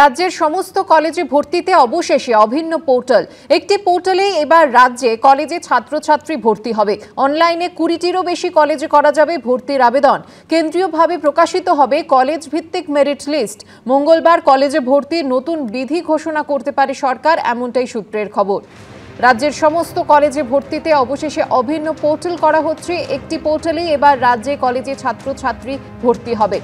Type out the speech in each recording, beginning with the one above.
রাজ্যের সমস্ত কলেজে ভর্তিতে অবশেষে অভিন্ন পোর্টাল একটি পোর্টালে এবার রাজ্যে কলেজে ছাত্রছাত্রী ভর্তি হবে অনলাইনে কুড়িটিরও বেশি কলেজে করা যাবে ভর্তির আবেদন কেন্দ্রীয়ভাবে প্রকাশিত হবে কলেজ ভিত্তিক মেরিট লিস্ট মঙ্গলবার কলেজে ভর্তির নতুন বিধি ঘোষণা করতে পারে সরকার এমনটাই সূত্রের খবর রাজ্যের সমস্ত কলেজে ভর্তিতে অবশেষে অভিন্ন পোর্টাল করা হচ্ছে একটি পোর্টালেই এবার রাজ্যে কলেজে ছাত্রছাত্রী ভর্তি হবে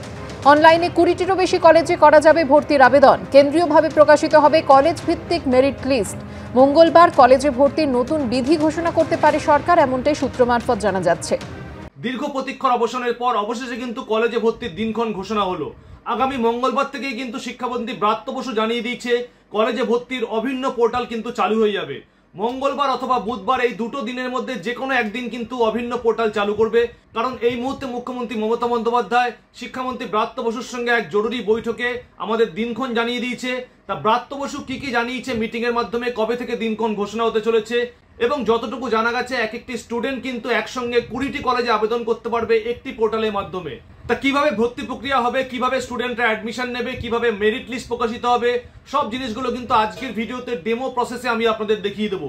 অনলাইনে কুড়িটিরও বেশি কলেজে করা যাবে ভর্তির আবেদন কেন্দ্রীয়ভাবে প্রকাশিত হবে কলেজ ভিত্তিক মেরিট লিস্ট মঙ্গলবার কলেজে ভর্তির নতুন বিধি ঘোষণা করতে পারে সরকার এমনটাই সূত্র মারফত জানা যাচ্ছে দীর্ঘ প্রতীক্ষার অবসানের পর অবশেষে কিন্তু কলেজে ভর্তির দিনক্ষণ ঘোষণা হলো আগামী মঙ্গলবার থেকেই কিন্তু শিক্ষামন্ত্রী ব্রাত্য বসু জানিয়ে দিয়েছে কলেজে ভর্তির অভিন্ন পোর্টাল কিন্তু চালু হয়ে যাবে মঙ্গলবার অথবা বুধবার এই দুটো দিনের মধ্যে যে কোনো একদিন কিন্তু অভিন্ন পোর্টাল চালু করবে কারণ এই মুহূর্তে মুখ্যমন্ত্রী মমতা বন্দ্যোপাধ্যায় শিক্ষামন্ত্রী ব্রাত্য বসুর সঙ্গে এক জরুরি বৈঠকে আমাদের দিনক্ষণ জানিয়ে দিয়েছে তা ব্রাত্য বসু কি কি জানিয়েছে মিটিং এর মাধ্যমে কবে থেকে দিনক্ষণ ঘোষণা হতে চলেছে এবং যতটুকু জানা গেছে এক একটি স্টুডেন্ট কিন্তু একসঙ্গে কুড়িটি কলেজে আবেদন করতে পারবে একটি পোর্টালের মাধ্যমে তা কিভাবে ভর্তি প্রক্রিয়া হবে কিভাবে স্টুডেন্টরা অ্যাডমিশন নেবে কিভাবে মেরিট লিস্ট প্রকাশিত হবে সব জিনিসগুলো কিন্তু আজকের ভিডিওতে ডেমো প্রসেসে আমি আপনাদের দেখিয়ে দেবো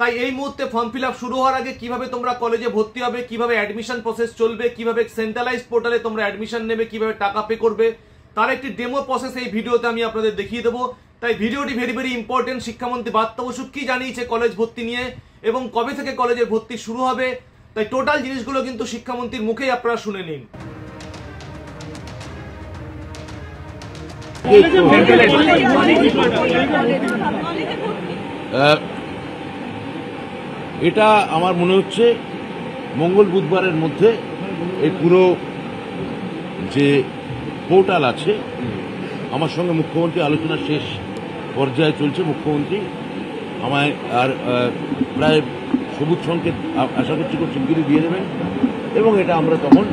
তাই এই মুহূর্তে ফর্ম ফিল শুরু হওয়ার আগে কিভাবে তোমরা কলেজে ভর্তি হবে কিভাবে অ্যাডমিশন প্রসেস চলবে কিভাবে সেন্ট্রালাইজ পোর্টালে তোমরা অ্যাডমিশন নেবে কিভাবে টাকা পে করবে তার একটি ডেমো প্রসেস এই ভিডিওতে আমি আপনাদের দেখিয়ে দেবো তাই ভিডিওটি ভেরি ভেরি ইম্পর্টেন্ট শিক্ষামন্ত্রী বার্তা বসু কি জানিয়েছে কলেজ ভর্তি নিয়ে এবং কবে থেকে কলেজে ভর্তি শুরু হবে তাই টোটাল জিনিসগুলো কিন্তু শিক্ষামন্ত্রীর মুখেই আপনারা শুনে নিন এটা আমার মনে হচ্ছে মঙ্গল বুধবারের মধ্যে এই পুরো যে পোর্টাল আছে আমার সঙ্গে মুখ্যমন্ত্রী আলোচনা শেষ পর্যায়ে চলছে মুখ্যমন্ত্রী আমায় আর প্রায় সবুজ সংকেত আশা করছি খুব শিগগিরই দিয়ে দেবেন এবং এটা আমরা তখন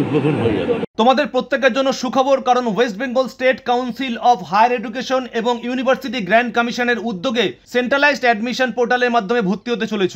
উদ্বোধন হয়ে যাবে তোমাদের প্রত্যেকের জন্য সুখবর কারণ West Bengal State Council of Higher Education এবং ইউনিভার্সিটি গ্র্যান্ড কমিশনের উদ্যোগে সেন্ট্রালাইজড অ্যাডমিশন পোর্টালের মাধ্যমে ভর্তি হতে চলেছ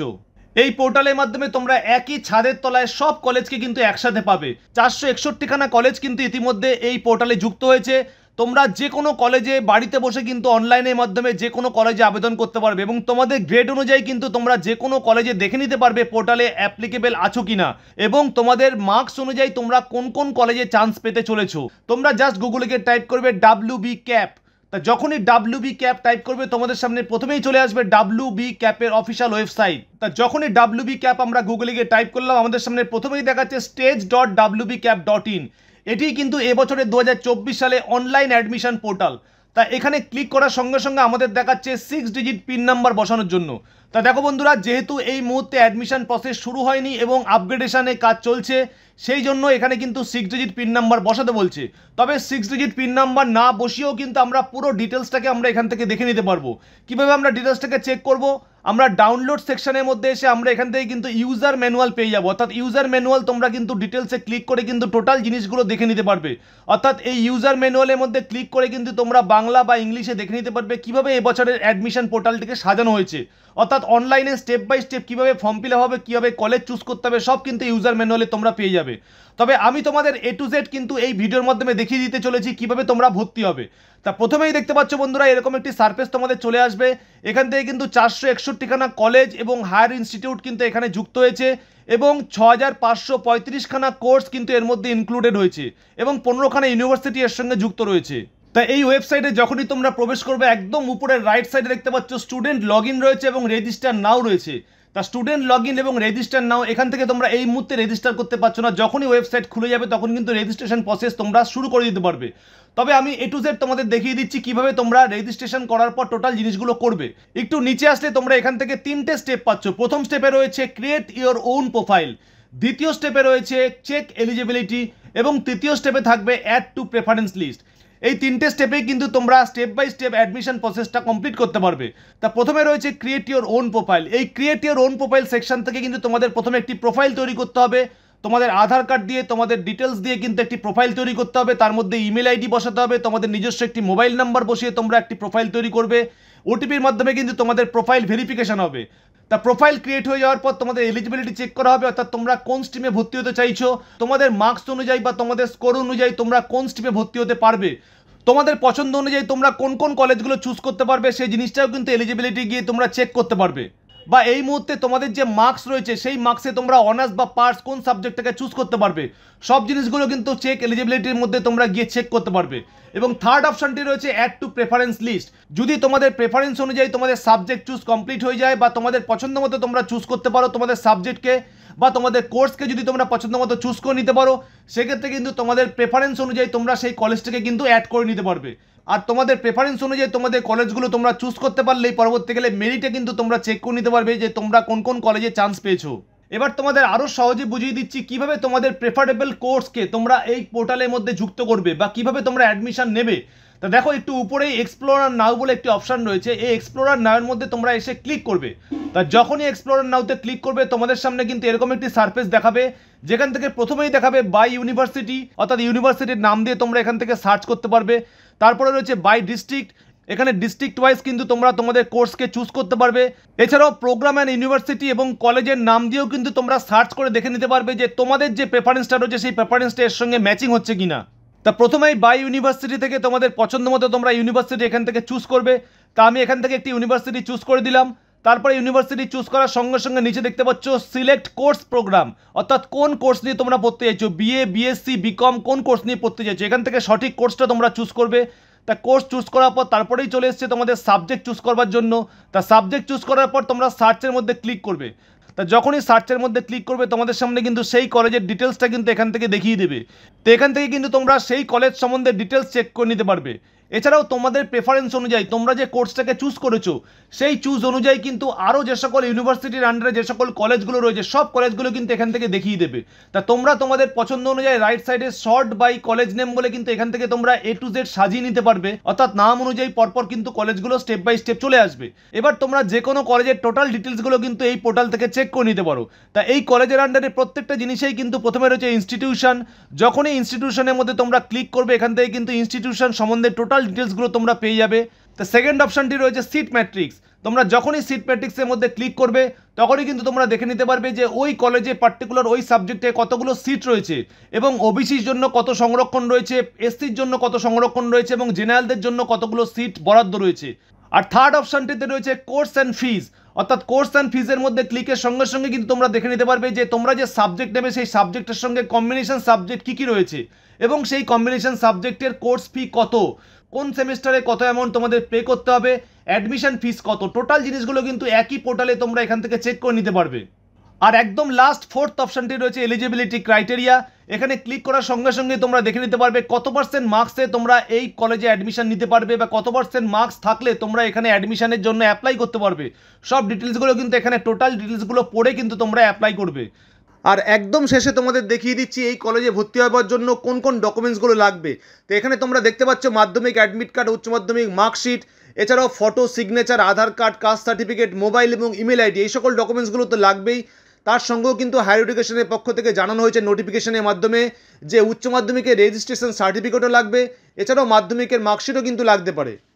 এই পোর্টালের মাধ্যমে তোমরা একই ছাদের তলায় সব কলেজকে কিন্তু একসাথে পাবে চারশো একষট্টিখানা কলেজ কিন্তু ইতিমধ্যে এই পোর্টালে যুক্ত হয়েছে তোমরা যে কোনো কলেজে বাড়িতে বসে কিন্তু অনলাইনের মাধ্যমে যে কোনো কলেজে আবেদন করতে পারবে এবং তোমাদের গ্রেড অনুযায়ী কিন্তু তোমরা যে কোনো কলেজে দেখে নিতে পারবে পোর্টালে অ্যাপ্লিকেবল আছো কি না এবং তোমাদের মার্কস অনুযায়ী তোমরা কোন কোন কলেজে চান্স পেতে চলেছো তোমরা জাস্ট গুগলে গিয়ে টাইপ করবে ডাব্লিউ বি ক্যাপ তা যখনই ডাব্লিউ বি ক্যাপ টাইপ করবে তোমাদের সামনে প্রথমেই চলে আসবে ডাব্লিউ বি ক্যাপের অফিসিয়াল ওয়েবসাইট তা যখনই ডাব্লিউ বি ক্যাপ আমরা গুগলে গিয়ে টাইপ করলাম আমাদের সামনে প্রথমেই দেখাচ্ছে stage dot W B cap dot in এটি কিন্তু এবছরের দু সালে অনলাইন অ্যাডমিশন পোর্টাল তা এখানে ক্লিক করার সঙ্গে সঙ্গে আমাদের দেখাচ্ছে সিক্স ডিজিট পিন নাম্বার বসানোর জন্য তা দেখো বন্ধুরা যেহেতু এই মুহূর্তে অ্যাডমিশান প্রসেস শুরু হয়নি এবং আপগ্রেডেশনে কাজ চলছে সেই জন্য এখানে কিন্তু সিক্স ডিজিট পিন নাম্বার বসাতে বলছে তবে সিক্স ডিজিট পিন নাম্বার না বসিয়েও কিন্তু আমরা পুরো ডিটেলসটাকে আমরা এখান থেকে দেখে নিতে পারবো কীভাবে আমরা ডিটেলসটাকে চেক করব আমরা ডাউনলোড সেকশনের মধ্যে এসে আমরা এখান থেকে কিন্তু ইউজার ম্যানুয়াল পেয়ে যাবো অর্থাৎ ইউজার ম্যানুয়াল তোমরা কিন্তু ডিটেলসে ক্লিক করে কিন্তু টোটাল জিনিসগুলো দেখে নিতে পারবে অর্থাৎ এই ইউজার ম্যানুয়ালের মধ্যে ক্লিক করে কিন্তু তোমরা বাংলা বা ইংলিশে দেখে নিতে পারবে কীভাবে এবছরের অ্যাডমিশন পোর্টালটিকে সাজানো হয়েছে অর্থাৎ অনলাইনে স্টেপ বাই স্টেপ কীভাবে ফর্ম ফিল হবে কীভাবে কলেজ চুজ করতে হবে সব কিন্তু ইউজার ম্যানুয়ালে তোমরা পেয়ে যাবে তবে আমি তোমাদের এ টু জেড কিন্তু এই ভিডিওর মাধ্যমে দেখিয়ে দিতে চলেছি কিভাবে তোমরা ভর্তি হবে তা প্রথমেই দেখতে পাচ্ছ বন্ধুরা এরকম একটি সার্ফেস তোমাদের চলে আসবে এখান থেকে কিন্তু চারশো একষট্টিখানা কলেজ এবং হায়ার ইনস্টিটিউট কিন্তু এখানে যুক্ত হয়েছে এবং ছ হাজার পাঁচশো পঁয়ত্রিশখানা কোর্স কিন্তু এর মধ্যে ইনক্লুডেড হয়েছে এবং পনেরোখানা ইউনিভার্সিটি এর সঙ্গে যুক্ত রয়েছে তাই এই ওয়েবসাইটে যখনই তোমরা প্রবেশ করবে একদম উপরের রাইট সাইডে দেখতে পাচ্ছ স্টুডেন্ট লগ রয়েছে এবং রেজিস্টার নাও রয়েছে তা স্টুডেন্ট লগ এবং রেজিস্টার নাও এখান থেকে তোমরা এই মুহূর্তে রেজিস্টার করতে পারছো না যখনই ওয়েবসাইট খুলে যাবে তখন কিন্তু রেজিস্ট্রেশন প্রসেস তোমরা শুরু করে দিতে পারবে তবে আমি এ টু জেড তোমাদের দেখিয়ে দিচ্ছি কিভাবে তোমরা রেজিস্ট্রেশন করার পর টোটাল জিনিসগুলো করবে একটু নিচে আসলে তোমরা এখান থেকে তিনটে স্টেপ পাচ্ছ প্রথম স্টেপে রয়েছে ক্রিয়েট ইয়োর ওন প্রোফাইল দ্বিতীয় স্টেপে রয়েছে চেক এলিজিবিলিটি এবং তৃতীয় স্টেপে থাকবে অ্যাড টু প্রেফারেন্স লিস্ট এই তিনটে স্টেপেই কিন্তু তোমরা স্টেপ বাই স্টেপ অ্যাডমিশন প্রসেসটা কমপ্লিট করতে পারবে তা প্রথমে রয়েছে ক্রিয়েট ইউর ওন প্রোফাইল এই create your own profile section থেকে কিন্তু তোমাদের প্রথমে একটি প্রোফাইল তৈরি করতে হবে তোমাদের আধার কার্ড দিয়ে তোমাদের ডিটেলস দিয়ে কিন্তু একটি প্রোফাইল তৈরি করতে হবে তার মধ্যে ইমেল আইডি বসাতে হবে তোমাদের নিজস্ব একটি মোবাইল নাম্বার বসিয়ে তোমরা একটি প্রোফাইল তৈরি করবে ওটিপির মাধ্যমে কিন্তু তোমাদের প্রোফাইল ভেরিফিকেশন হবে তা প্রোফাইল ক্রিয়েট হয়ে যাওয়ার পর তোমাদের এলিজিবিলিটি চেক করা হবে অর্থাৎ তোমরা কোন স্ট্রিমে ভর্তি হতে চাইছো তোমাদের মার্কস অনুযায়ী বা তোমাদের স্কোর অনুযায়ী তোমরা কোন স্ট্রিমে ভর্তি হতে পারবে তোমাদের পছন্দ অনুযায়ী তোমরা কোন কোন কলেজগুলো চুজ করতে পারবে সেই জিনিসটাও কিন্তু এলিজিবিলিটি গিয়ে তোমরা চেক করতে পারবে বা এই মুহূর্তে তোমাদের যে মার্কস রয়েছে সেই মার্কসে তোমরা অনার্স বা পার্টস কোন সাবজেক্টটাকে চুজ করতে পারবে সব জিনিসগুলো কিন্তু চেক এলিজিবিলিটির মধ্যে তোমরা গিয়ে চেক করতে পারবে এবং থার্ড অপশানটি রয়েছে অ্যাড টু প্রেফারেন্স লিস্ট যদি তোমাদের প্রেফারেন্স অনুযায়ী তোমাদের সাবজেক্ট চুজ কমপ্লিট হয়ে যায় বা তোমাদের পছন্দ মতো তোমরা চুজ করতে পারো তোমাদের সাবজেক্টকে বা তোমাদের কোর্সকে যদি তোমরা পছন্দ মতো চুজ করে নিতে পারো সেক্ষেত্রে কিন্তু তোমাদের প্রেফারেন্স অনুযায়ী তোমরা সেই কলেজটাকে কিন্তু অ্যাড করে নিতে পারবে আর তোমাদের প্রেফারেন্স অনুযায়ী তোমাদের কলেজগুলো তোমরা চুজ করতে পারলেই পরবর্তীকালে মেরিটে কিন্তু তোমরা চেক করে নিতে পারবে যে তোমরা কোন কোন কলেজে চান্স পেয়েছো এবার তোমাদের আরও সহজে বুঝিয়ে দিচ্ছি কিভাবে তোমাদের প্রেফারেবল কোর্সকে তোমরা এই পোর্টালের মধ্যে যুক্ত করবে বা কিভাবে তোমরা অ্যাডমিশন নেবে তা দেখো একটু উপরে এক্সপ্লোরার নাও বলে একটি অপশান রয়েছে এই এক্সপ্লোরার নাওয়ের মধ্যে তোমরা এসে ক্লিক করবে তা যখনই এক্সপ্লোরার নাওতে ক্লিক করবে তোমাদের সামনে কিন্তু এরকম একটি সার্ফেস দেখাবে যেখান থেকে প্রথমেই দেখাবে বাই ইউনিভার্সিটি অর্থাৎ ইউনিভার্সিটির নাম দিয়ে তোমরা এখান থেকে সার্চ করতে পারবে তারপরে রয়েছে বাই ডিস্ট্রিক্ট এখানে ডিস্ট্রিক্ট ওয়াইজ কিন্তু তোমরা তোমাদের কোর্সকে চুজ করতে পারবে এছাড়াও প্রোগ্রাম অ্যান্ড ইউনিভার্সিটি এবং কলেজের নাম দিয়েও কিন্তু তোমরা সার্চ করে দেখে নিতে পারবে যে তোমাদের যে প্রেফারেন্সটা রয়েছে সেই প্রেফারেন্সটা এর সঙ্গে ম্যাচিং হচ্ছে কিনা তা প্রথমেই বাই ইউনিভার্সিটি থেকে তোমাদের পছন্দ মতো তোমরা ইউনিভার্সিটি এখান থেকে চুজ করবে তা আমি এখান থেকে একটি ইউনিভার্সিটি চুজ করে দিলাম তারপরে ইউনিভার্সিটি চুজ করার সঙ্গে সঙ্গে নিচে দেখতে পাচ্ছ সিলেক্ট কোর্স প্রোগ্রাম অর্থাৎ কোন কোর্স নিয়ে তোমরা পড়তে চাইছো বিএ বিএসসি বিকম কোন কোর্স নিয়ে পড়তে চাইছো এখান থেকে সঠিক কোর্সটা তোমরা চুজ করবে তা কোর্স চুজ করার পর তারপরেই চলে এসছে তোমাদের সাবজেক্ট চুজ করবার জন্য তা সাবজেক্ট চুজ করার পর তোমরা সার্চের মধ্যে ক্লিক করবে তা যখনই সার্চের মধ্যে ক্লিক করবে তোমাদের সামনে কিন্তু সেই কলেজের ডিটেলসটা কিন্তু এখান থেকে দেখিয়ে দেবে তো এখান থেকে কিন্তু তোমরা সেই কলেজ সম্বন্ধে ডিটেলস চেক করে নিতে পারবে এছাড়াও তোমাদের প্রেফারেন্স অনুযায়ী তোমরা যে কোর্সটাকে চুজ করেছো সেই চুজ অনুযায়ী কিন্তু আরও যে সকল ইউনিভার্সিটির আন্ডারে যে সকল কলেজগুলো রয়েছে সব কলেজগুলো কিন্তু এখান থেকে দেখিয়ে দেবে তা তোমরা তোমাদের পছন্দ অনুযায়ী রাইট সাইডে শর্ট বাই কলেজ নেম বলে কিন্তু এখান থেকে তোমরা এ টু জেড সাজিয়ে নিতে পারবে অর্থাৎ নাম অনুযায়ী পরপর কিন্তু কলেজগুলো স্টেপ বাই স্টেপ চলে আসবে এবার তোমরা যে কোনো কলেজের টোটাল ডিটেলসগুলো কিন্তু এই পোর্টাল থেকে চেক করে নিতে পারো তা এই কলেজের আন্ডারে প্রত্যেকটা জিনিসেই কিন্তু প্রথমে রয়েছে ইনস্টিটিউশন যখনই ইনস্টিটিউশনের মধ্যে তোমরা ক্লিক করবে এখান থেকে কিন্তু ইনস্টিটিউশন সম্বন্ধে টোটাল টোটাল ডিটেলসগুলো তোমরা পেয়ে যাবে তো সেকেন্ড অপশানটি রয়েছে সিট ম্যাট্রিক্স তোমরা যখনই সিট ম্যাট্রিক্সের মধ্যে ক্লিক করবে তখনই কিন্তু তোমরা দেখে নিতে পারবে যে ওই কলেজে পার্টিকুলার ওই সাবজেক্টে কতগুলো সিট রয়েছে এবং ওবিসির জন্য কত সংরক্ষণ রয়েছে এসসির জন্য কত সংরক্ষণ রয়েছে এবং জেনারেলদের জন্য কতগুলো সিট বরাদ্দ রয়েছে আর থার্ড অপশানটিতে রয়েছে কোর্স অ্যান্ড ফিজ অর্থাৎ কোর্স অ্যান্ড ফিজের মধ্যে ক্লিকের সঙ্গে সঙ্গে কিন্তু তোমরা দেখে নিতে পারবে যে তোমরা যে সাবজেক্ট নেবে সেই সাবজেক্টের সঙ্গে কম্বিনেশন সাবজেক্ট কী কী রয়েছে এবং সেই কম্বিনেশন সাবজেক্টের কোর্স ফি কত কোন সেমিস্টারে কত অ্যামাউন্ট তোমাদের পে করতে হবে অ্যাডমিশন ফিস কত টোটাল জিনিসগুলো কিন্তু একই পোর্টালে তোমরা এখান থেকে চেক করে নিতে পারবে আর একদম লাস্ট ফোর্থ অপশানটি রয়েছে এলিজিবিলিটি ক্রাইটেরিয়া এখানে ক্লিক করার সঙ্গে সঙ্গে তোমরা দেখে নিতে পারবে কত পার্সেন্ট মার্কসে তোমরা এই কলেজে অ্যাডমিশন নিতে পারবে বা কত পার্সেন্ট মার্কস থাকলে তোমরা এখানে অ্যাডমিশনের জন্য অ্যাপ্লাই করতে পারবে সব ডিটেলসগুলো কিন্তু এখানে টোটাল ডিটেলসগুলো পড়ে কিন্তু তোমরা অ্যাপ্লাই করবে আর একদম শেষে তোমাদের দেখিয়ে দিচ্ছি এই কলেজে ভর্তি হওয়ার জন্য কোন কোন ডকুমেন্টসগুলো লাগবে তো এখানে তোমরা দেখতে পাচ্ছ মাধ্যমিক অ্যাডমিট কার্ড উচ্চ মাধ্যমিক মার্কশিট এছাড়াও photo signature Aadhaar card caste certificate mobile এবং ইমেল আইডি এই সকল ডকুমেন্টসগুলো তো লাগবেই তার সঙ্গেও কিন্তু হায়ার এডুকেশনের পক্ষ থেকে জানানো হয়েছে নোটিফিকেশনের মাধ্যমে যে উচ্চ মাধ্যমিকের রেজিস্ট্রেশন সার্টিফিকেটও লাগবে এছাড়াও মাধ্যমিকের মার্কশিটও কিন্তু লাগতে পারে